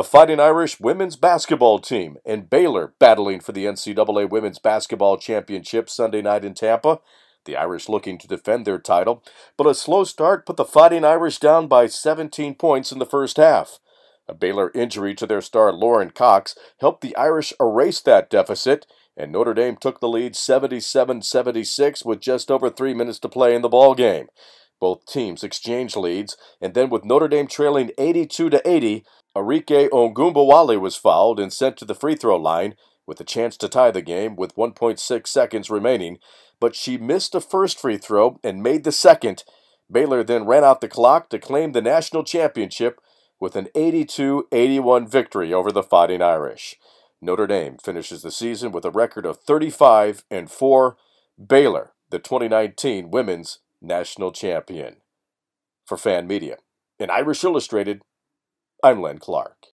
the Fighting Irish women's basketball team and Baylor battling for the NCAA Women's Basketball Championship Sunday night in Tampa. The Irish looking to defend their title, but a slow start put the Fighting Irish down by 17 points in the first half. A Baylor injury to their star Lauren Cox helped the Irish erase that deficit, and Notre Dame took the lead 77 76 with just over three minutes to play in the ballgame. Both teams exchanged leads, and then with Notre Dame trailing 82 to 80, Arike Ongumbawale was fouled and sent to the free throw line with a chance to tie the game with 1.6 seconds remaining, but she missed the first free throw and made the second. Baylor then ran out the clock to claim the national championship with an 82 81 victory over the Fighting Irish. Notre Dame finishes the season with a record of 35 and 4. Baylor, the 2019 Women's national champion. For Fan Media and Irish Illustrated, I'm Len Clark.